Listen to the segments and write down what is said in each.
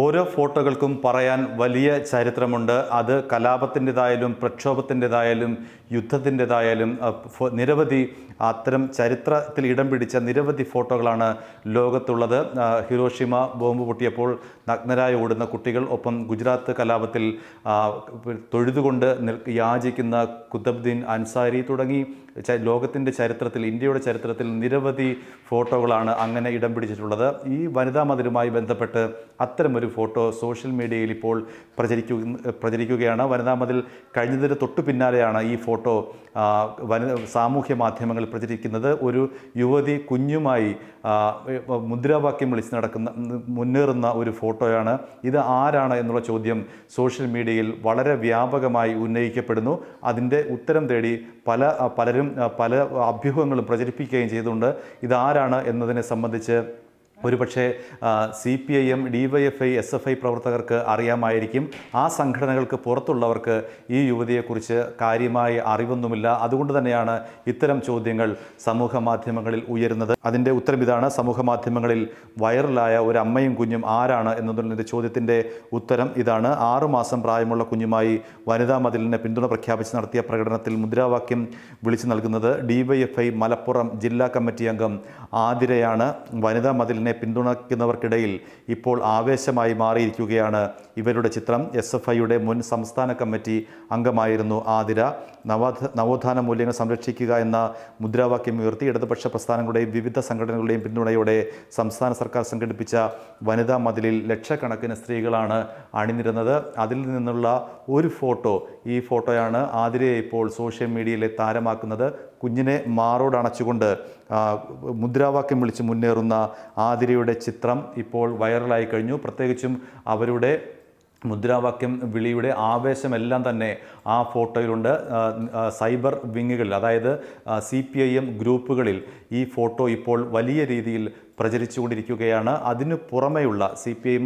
ഓരോ ഫോട്ടോകൾക്കും പറയാൻ വലിയ ചരിത്രമുണ്ട് അത് കലാപത്തിൻ്റെതായാലും പ്രക്ഷോഭത്തിൻ്റെതായാലും യുദ്ധത്തിൻ്റെതായാലും നിരവധി അത്തരം ചരിത്രത്തിൽ ഇടം പിടിച്ച നിരവധി ഫോട്ടോകളാണ് ലോകത്തുള്ളത് ഹിരോഷിമ ബോംബ് പൊട്ടിയപ്പോൾ നഗ്നരായി ഓടുന്ന കുട്ടികൾ ഒപ്പം ഗുജറാത്ത് കലാപത്തിൽ തൊഴുതുകൊണ്ട് യാചിക്കുന്ന കുത്തബ്ദീൻ അൻസാരി തുടങ്ങി ലോകത്തിൻ്റെ ചരിത്രത്തിൽ ഇന്ത്യയുടെ ചരിത്രത്തിൽ നിരവധി ഫോട്ടോകളാണ് അങ്ങനെ ഇടം പിടിച്ചിട്ടുള്ളത് ഈ വനിതാ മതിലുമായി ബന്ധപ്പെട്ട് അത്തരമൊരു ഫോട്ടോ സോഷ്യൽ മീഡിയയിൽ ഇപ്പോൾ പ്രചരിക്കു പ്രചരിക്കുകയാണ് വനിതാ മതിൽ കഴിഞ്ഞതിന് തൊട്ടു പിന്നാലെയാണ് ഈ ഫോട്ടോ വന സാമൂഹ്യ മാധ്യമങ്ങൾ പ്രചരിക്കുന്നത് ഒരു യുവതി കുഞ്ഞുമായി മുദ്രാവാക്യം വിളിച്ച് നടക്കുന്ന മുന്നേറുന്ന ഒരു ഫോട്ടോയാണ് ഇത് ആരാണ് എന്നുള്ള ചോദ്യം സോഷ്യൽ മീഡിയയിൽ വളരെ വ്യാപകമായി ഉന്നയിക്കപ്പെടുന്നു അതിൻ്റെ ഉത്തരം തേടി പല പലരും പല അഭ്യൂഹങ്ങളും പ്രചരിപ്പിക്കുകയും ചെയ്തുകൊണ്ട് ഇതാരാണ് എന്നതിനെ സംബന്ധിച്ച് ഒരുപക്ഷെ C P I M D Y F I S F I പ്രവർത്തകർക്ക് അറിയാമായിരിക്കും ആ സംഘടനകൾക്ക് പുറത്തുള്ളവർക്ക് ഈ യുവതിയെക്കുറിച്ച് കാര്യമായി അറിവൊന്നുമില്ല അതുകൊണ്ട് തന്നെയാണ് ഇത്തരം ചോദ്യങ്ങൾ സമൂഹ മാധ്യമങ്ങളിൽ ഉയരുന്നത് അതിൻ്റെ ഉത്തരം ഇതാണ് സമൂഹ മാധ്യമങ്ങളിൽ വൈറലായ ഒരു അമ്മയും കുഞ്ഞും ആരാണ് എന്നതിൻ്റെ ചോദ്യത്തിൻ്റെ ഉത്തരം ഇതാണ് ആറുമാസം പ്രായമുള്ള കുഞ്ഞുമായി വനിതാ മതിലിനെ പിന്തുണ പ്രഖ്യാപിച്ച് നടത്തിയ പ്രകടനത്തിൽ മുദ്രാവാക്യം വിളിച്ചു നൽകുന്നത് D Y F I Malappuram ജില്ലാ കമ്മിറ്റി അംഗം ആതിരയാണ് വനിതാ മതിലിനെ ഇസ്രായേലിനെ പിന്തുണയ്ക്കുന്നവർക്കിടയിൽ ഇപ്പോൾ ആവേശമായി മാറിയിരിക്കുകയാണ് ഇവരുടെ ചിത്രം എസ് എഫ് ഐയുടെ മുൻ സംസ്ഥാന കമ്മിറ്റി അംഗമായിരുന്നു ആതിര നവ നവോത്ഥാന മൂല്യങ്ങൾ സംരക്ഷിക്കുക എന്ന മുദ്രാവാക്യം ഉയർത്തി ഇടതുപക്ഷ പ്രസ്ഥാനങ്ങളുടെയും വിവിധ സംഘടനകളുടെയും പിന്തുണയോടെ സംസ്ഥാന സർക്കാർ സംഘടിപ്പിച്ച വനിതാ മതിലിൽ ലക്ഷക്കണക്കിന് സ്ത്രീകളാണ് അണിനിരുന്നത് അതിൽ നിന്നുള്ള ഒരു ഫോട്ടോ ഈ ഫോട്ടോയാണ് ആതിരയെ ഇപ്പോൾ സോഷ്യൽ മീഡിയയിലെ താരമാക്കുന്നത് കുഞ്ഞിനെ മാറോടണച്ചുകൊണ്ട് മുദ്രാവാക്യം വിളിച്ച് മുന്നേറുന്ന ആതിരയുടെ ചിത്രം ഇപ്പോൾ വൈറലായി കഴിഞ്ഞു പ്രത്യേകിച്ചും അവരുടെ മുദ്രാവാക്യം വിളിയുടെ ആവേശമെല്ലാം തന്നെ ആ ഫോട്ടോയിലുണ്ട് സൈബർ വിങ്ങുകളിൽ അതായത് സി പി ഐ എം ഗ്രൂപ്പുകളിൽ ഈ ഫോട്ടോ ഇപ്പോൾ വലിയ രീതിയിൽ പ്രചരിച്ചുകൊണ്ടിരിക്കുകയാണ് അതിനു പുറമെയുള്ള C P M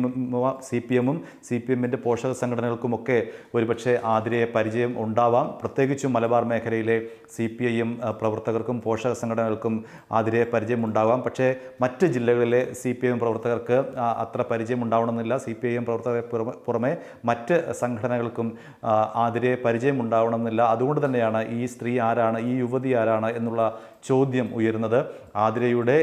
C P എമ്മും സി പി എമ്മിൻ്റെ പോഷക സംഘടനകൾക്കുമൊക്കെ ഒരുപക്ഷെ ആതിരയെ പരിചയം ഉണ്ടാവാം പ്രത്യേകിച്ചും മലബാർ മേഖലയിലെ സി പി ഐ എം പ്രവർത്തകർക്കും പോഷക സംഘടനകൾക്കും ആതിരയെ ഉണ്ടാവാം പക്ഷേ മറ്റ് ജില്ലകളിലെ സി പി ഐ എം പ്രവർത്തകർക്ക് അത്ര പരിചയം ഉണ്ടാവണമെന്നില്ല സി പി ഐ എം പ്രവർത്തകർ പുറമെ മറ്റ് സംഘടനകൾക്കും ആതിരയെ പരിചയം ഉണ്ടാവണമെന്നില്ല അതുകൊണ്ട് തന്നെയാണ് ഈ സ്ത്രീ ആരാണ് ഈ യുവതി ആരാണ് എന്നുള്ള ചോദ്യം ഉയരുന്നത് ആതിരയുടെ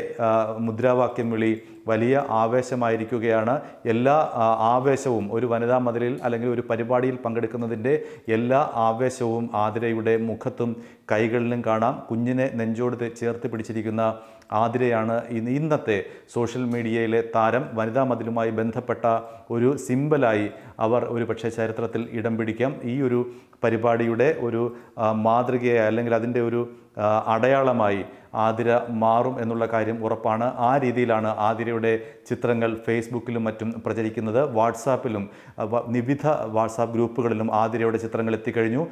മുദ്രാവ മുദ്രാവാക്യം വിളി വലിയ ആവേശമായിരിക്കുകയാണ് എല്ലാ ആവേശവും ഒരു വനിതാ മതിലിൽ അല്ലെങ്കിൽ ഒരു പരിപാടിയിൽ പങ്കെടുക്കുന്നതിൻ്റെ എല്ലാ ആവേശവും ആതിരയുടെ മുഖത്തും കൈകളിലും കാണാം കുഞ്ഞിനെ നെഞ്ചോട് ചേർത്ത് പിടിച്ചിരിക്കുന്ന ആതിരയാണ് ഇന്നത്തെ സോഷ്യൽ മീഡിയയിലെ താരം വനിതാ മതിലുമായി ബന്ധപ്പെട്ട ഒരു സിമ്പലായി അവർ ഒരു പക്ഷേ ചരിത്രത്തിൽ ഇടം പിടിക്കാം ഈ ഒരു പരിപാടിയുടെ ഒരു മാതൃകയെ അല്ലെങ്കിൽ അതിൻ്റെ ഒരു അടയാളമായി ആതിര മാറും എന്നുള്ള കാര്യം ഉറപ്പാണ് ആ രീതിയിലാണ് ആതിരയുടെ എന്നിവയുടെ ചിത്രങ്ങൾ ഫേസ്ബുക്കിലും മറ്റും പ്രചരിക്കുന്നത് വാട്സാപ്പിലും വിവിധ വാട്സാപ്പ് ഗ്രൂപ്പുകളിലും ആതിരയുടെ ചിത്രങ്ങൾ എത്തിക്കഴിഞ്ഞു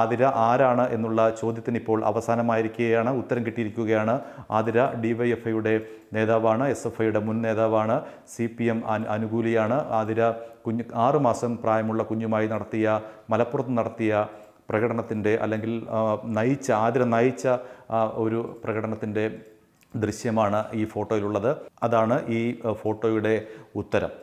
ആതിര ആരാണ് എന്നുള്ള ചോദ്യത്തിന് ഇപ്പോൾ അവസാനമായിരിക്കുകയാണ് ഉത്തരം കിട്ടിയിരിക്കുകയാണ് ആതിര ഡിവൈഎഫ്ഐയുടെ നേതാവാണ് എസ് എഫ് ഐയുടെ മുൻ നേതാവാണ് സി പി എം അനുകൂലിയാണ് ആതിര കുഞ്ഞു ആറുമാസം പ്രായമുള്ള കുഞ്ഞുമായി നടത്തിയ മലപ്പുറത്ത് നടത്തിയ പ്രകടനത്തിൻ്റെ അല്ലെങ്കിൽ നയിച്ച ആതിര നയിച്ച ഒരു പ്രകടനത്തിൻ്റെ ദൃശ്യമാണ് ഈ ഫോട്ടോയിലുള്ളത് അതാണ് ഈ ഫോട്ടോയുടെ ഉത്തരം